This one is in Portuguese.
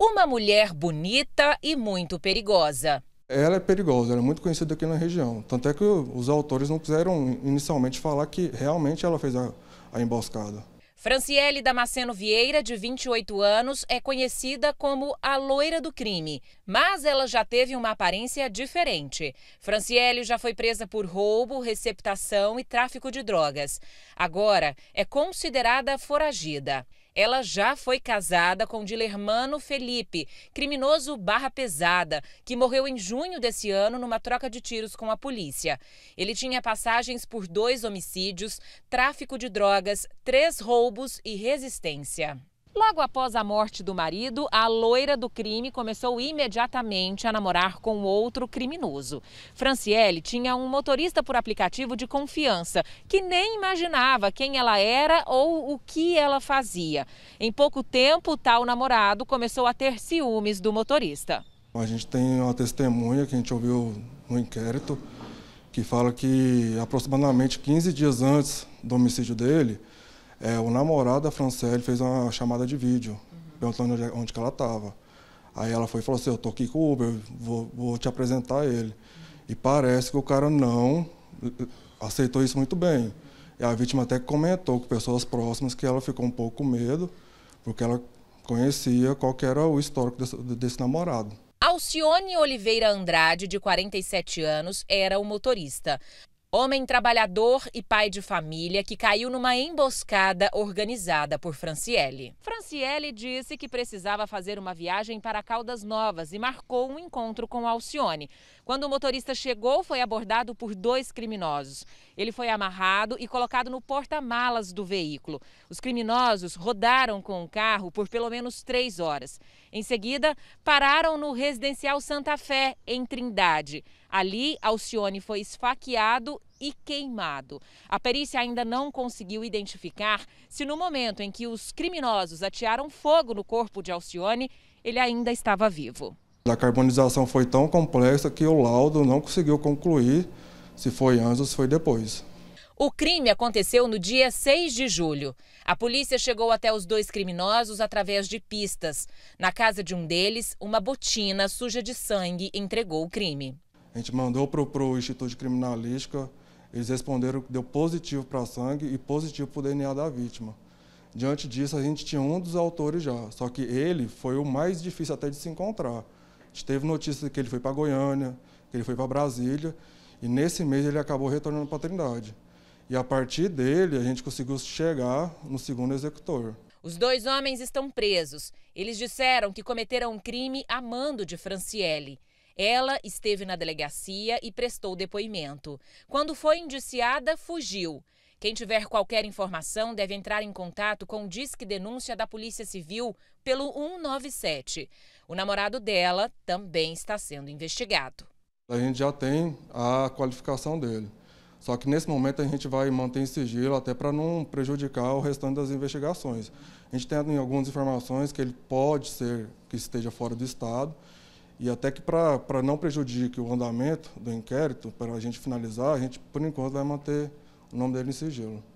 uma mulher bonita e muito perigosa. Ela é perigosa, ela é muito conhecida aqui na região. Tanto é que os autores não quiseram inicialmente falar que realmente ela fez a, a emboscada. Franciele Damasceno Vieira, de 28 anos, é conhecida como a loira do crime, mas ela já teve uma aparência diferente. Franciele já foi presa por roubo, receptação e tráfico de drogas. Agora é considerada foragida. Ela já foi casada com Dilermano Felipe, criminoso barra pesada, que morreu em junho desse ano numa troca de tiros com a polícia. Ele tinha passagens por dois homicídios, tráfico de drogas, três roubos e resistência. Logo após a morte do marido, a loira do crime começou imediatamente a namorar com outro criminoso. Franciele tinha um motorista por aplicativo de confiança, que nem imaginava quem ela era ou o que ela fazia. Em pouco tempo, tal namorado começou a ter ciúmes do motorista. A gente tem uma testemunha que a gente ouviu no inquérito, que fala que aproximadamente 15 dias antes do homicídio dele, é, o namorado da Franciele fez uma chamada de vídeo, uhum. perguntando onde, é, onde ela estava. Aí ela foi e falou assim, eu tô aqui com o Uber, vou, vou te apresentar ele. Uhum. E parece que o cara não eh, aceitou isso muito bem. E a vítima até comentou com pessoas próximas que ela ficou um pouco com medo, porque ela conhecia qual era o histórico desse, desse namorado. Alcione Oliveira Andrade, de 47 anos, era o motorista. Homem trabalhador e pai de família que caiu numa emboscada organizada por Franciele. Franciele disse que precisava fazer uma viagem para Caldas Novas e marcou um encontro com Alcione. Quando o motorista chegou, foi abordado por dois criminosos. Ele foi amarrado e colocado no porta-malas do veículo. Os criminosos rodaram com o carro por pelo menos três horas. Em seguida, pararam no residencial Santa Fé, em Trindade. Ali, Alcione foi esfaqueado e queimado. A perícia ainda não conseguiu identificar se no momento em que os criminosos atearam fogo no corpo de Alcione, ele ainda estava vivo. A carbonização foi tão complexa que o laudo não conseguiu concluir se foi antes ou se foi depois. O crime aconteceu no dia 6 de julho. A polícia chegou até os dois criminosos através de pistas. Na casa de um deles, uma botina suja de sangue entregou o crime. A gente mandou para o Instituto de Criminalística, eles responderam que deu positivo para sangue e positivo para o DNA da vítima. Diante disso, a gente tinha um dos autores já, só que ele foi o mais difícil até de se encontrar. A gente teve notícia que ele foi para Goiânia, que ele foi para Brasília, e nesse mês ele acabou retornando para a Trindade. E a partir dele, a gente conseguiu chegar no segundo executor. Os dois homens estão presos. Eles disseram que cometeram um crime a mando de Franciele. Ela esteve na delegacia e prestou depoimento. Quando foi indiciada, fugiu. Quem tiver qualquer informação deve entrar em contato com o Disque Denúncia da Polícia Civil pelo 197. O namorado dela também está sendo investigado. A gente já tem a qualificação dele. Só que nesse momento a gente vai manter em sigilo até para não prejudicar o restante das investigações. A gente tem algumas informações que ele pode ser que esteja fora do estado e até que para não prejudique o andamento do inquérito, para a gente finalizar, a gente, por enquanto, vai manter o nome dele em sigilo.